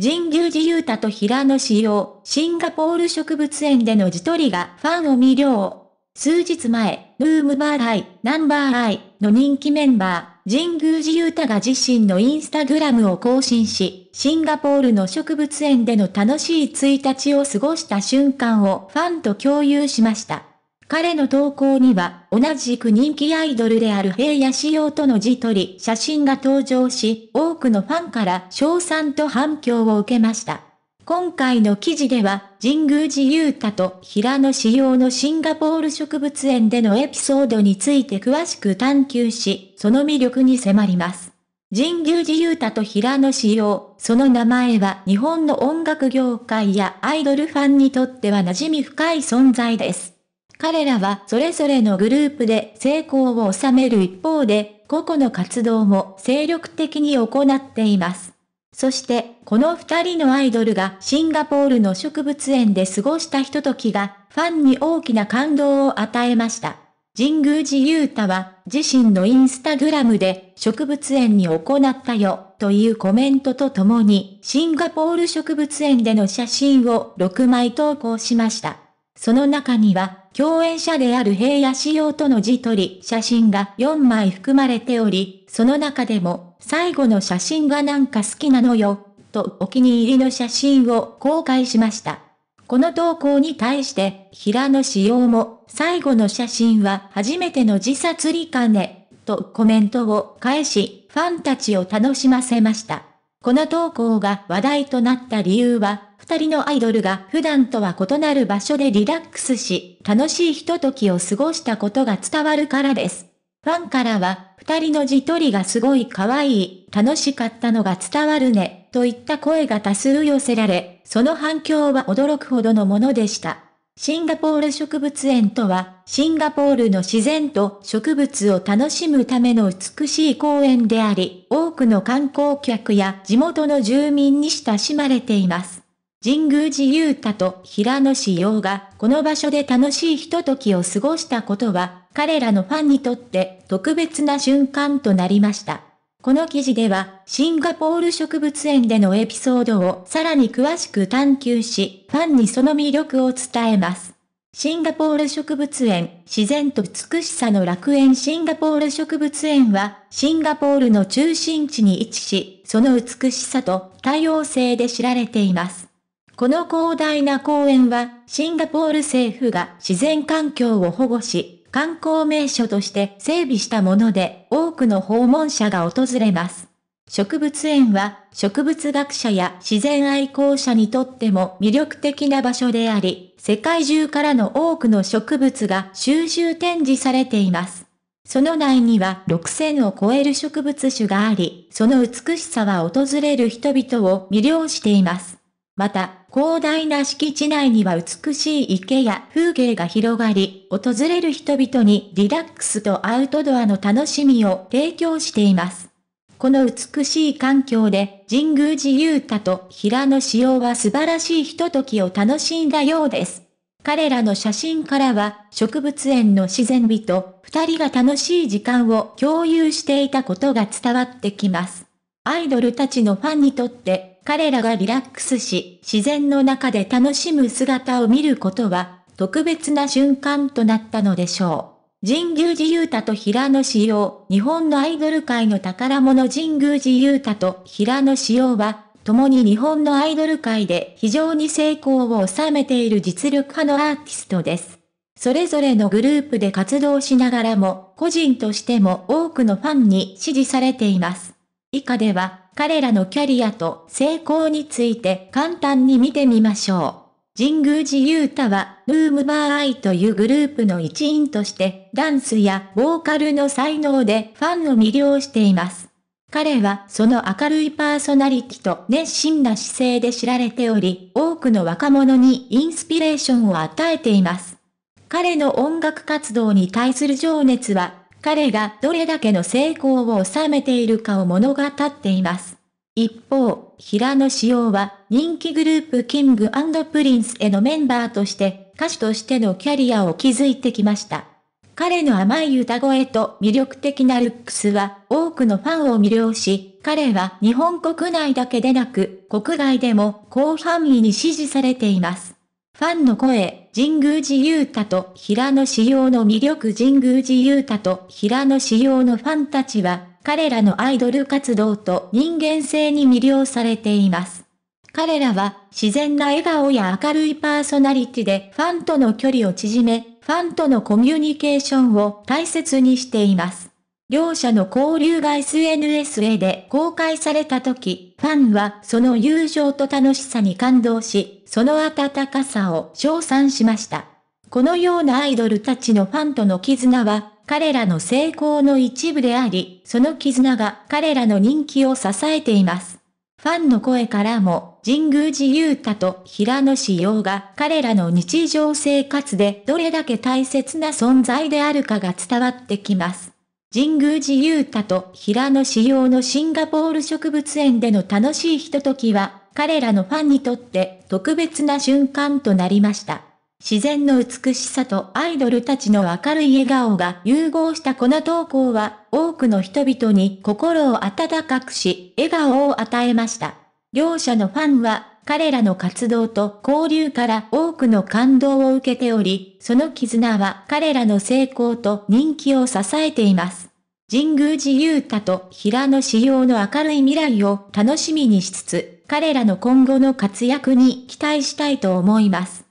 神宮寺勇太と平野紫耀、シンガポール植物園での自撮りがファンを魅了。数日前、ルームバーライ、ナンバーアイの人気メンバー、神宮寺勇太が自身のインスタグラムを更新し、シンガポールの植物園での楽しい1日を過ごした瞬間をファンと共有しました。彼の投稿には、同じく人気アイドルである平野仕様との字取り写真が登場し、多くのファンから賞賛と反響を受けました。今回の記事では、神宮寺勇太と平野仕様のシンガポール植物園でのエピソードについて詳しく探求し、その魅力に迫ります。神宮寺勇太と平野仕様、その名前は日本の音楽業界やアイドルファンにとっては馴染み深い存在です。彼らはそれぞれのグループで成功を収める一方で、個々の活動も精力的に行っています。そして、この二人のアイドルがシンガポールの植物園で過ごしたひとときが、ファンに大きな感動を与えました。神宮寺勇太は、自身のインスタグラムで、植物園に行ったよ、というコメントとともに、シンガポール植物園での写真を6枚投稿しました。その中には、共演者である平野仕様との字取り写真が4枚含まれており、その中でも、最後の写真がなんか好きなのよ、とお気に入りの写真を公開しました。この投稿に対して、平野仕様も、最後の写真は初めての自殺りかね、とコメントを返し、ファンたちを楽しませました。この投稿が話題となった理由は、二人のアイドルが普段とは異なる場所でリラックスし、楽しいひとときを過ごしたことが伝わるからです。ファンからは、二人の自撮りがすごい可愛い、楽しかったのが伝わるね、といった声が多数寄せられ、その反響は驚くほどのものでした。シンガポール植物園とは、シンガポールの自然と植物を楽しむための美しい公園であり、多くの観光客や地元の住民に親しまれています。神宮寺勇太と平野志陽がこの場所で楽しいひとときを過ごしたことは彼らのファンにとって特別な瞬間となりました。この記事ではシンガポール植物園でのエピソードをさらに詳しく探求し、ファンにその魅力を伝えます。シンガポール植物園、自然と美しさの楽園シンガポール植物園は、シンガポールの中心地に位置し、その美しさと多様性で知られています。この広大な公園は、シンガポール政府が自然環境を保護し、観光名所として整備したもので、多くの訪問者が訪れます。植物園は、植物学者や自然愛好者にとっても魅力的な場所であり、世界中からの多くの植物が収集展示されています。その内には6000を超える植物種があり、その美しさは訪れる人々を魅了しています。また、広大な敷地内には美しい池や風景が広がり、訪れる人々にリラックスとアウトドアの楽しみを提供しています。この美しい環境で、神宮寺勇太と平野紫耀は素晴らしいひとときを楽しんだようです。彼らの写真からは、植物園の自然美と、二人が楽しい時間を共有していたことが伝わってきます。アイドルたちのファンにとって、彼らがリラックスし、自然の中で楽しむ姿を見ることは、特別な瞬間となったのでしょう。神宮寺勇太と平野志陽、日本のアイドル界の宝物神宮寺勇太と平野志陽は、共に日本のアイドル界で非常に成功を収めている実力派のアーティストです。それぞれのグループで活動しながらも、個人としても多くのファンに支持されています。以下では、彼らのキャリアと成功について簡単に見てみましょう。神宮寺勇太は、ルームバーアイというグループの一員として、ダンスやボーカルの才能でファンを魅了しています。彼はその明るいパーソナリティと熱心な姿勢で知られており、多くの若者にインスピレーションを与えています。彼の音楽活動に対する情熱は彼がどれだけの成功を収めているかを物語っています。一方、平野紫耀は人気グループキングプリンスへのメンバーとして歌手としてのキャリアを築いてきました。彼の甘い歌声と魅力的なルックスは多くのファンを魅了し、彼は日本国内だけでなく国外でも広範囲に支持されています。ファンの声、神宮寺勇太と平野紫耀の魅力神宮寺勇太と平野紫耀のファンたちは、彼らのアイドル活動と人間性に魅了されています。彼らは自然な笑顔や明るいパーソナリティでファンとの距離を縮め、ファンとのコミュニケーションを大切にしています。両者の交流が s n s へで公開された時、ファンはその友情と楽しさに感動し、その温かさを称賛しました。このようなアイドルたちのファンとの絆は、彼らの成功の一部であり、その絆が彼らの人気を支えています。ファンの声からも、神宮寺勇太と平野志陽が彼らの日常生活でどれだけ大切な存在であるかが伝わってきます。神宮寺勇太と平野仕陽のシンガポール植物園での楽しいひとときは、彼らのファンにとって特別な瞬間となりました。自然の美しさとアイドルたちの明るい笑顔が融合したこの投稿は、多くの人々に心を温かくし、笑顔を与えました。両者のファンは、彼らの活動と交流から多くの感動を受けており、その絆は彼らの成功と人気を支えています。神宮寺勇太と平野仕耀の明るい未来を楽しみにしつつ、彼らの今後の活躍に期待したいと思います。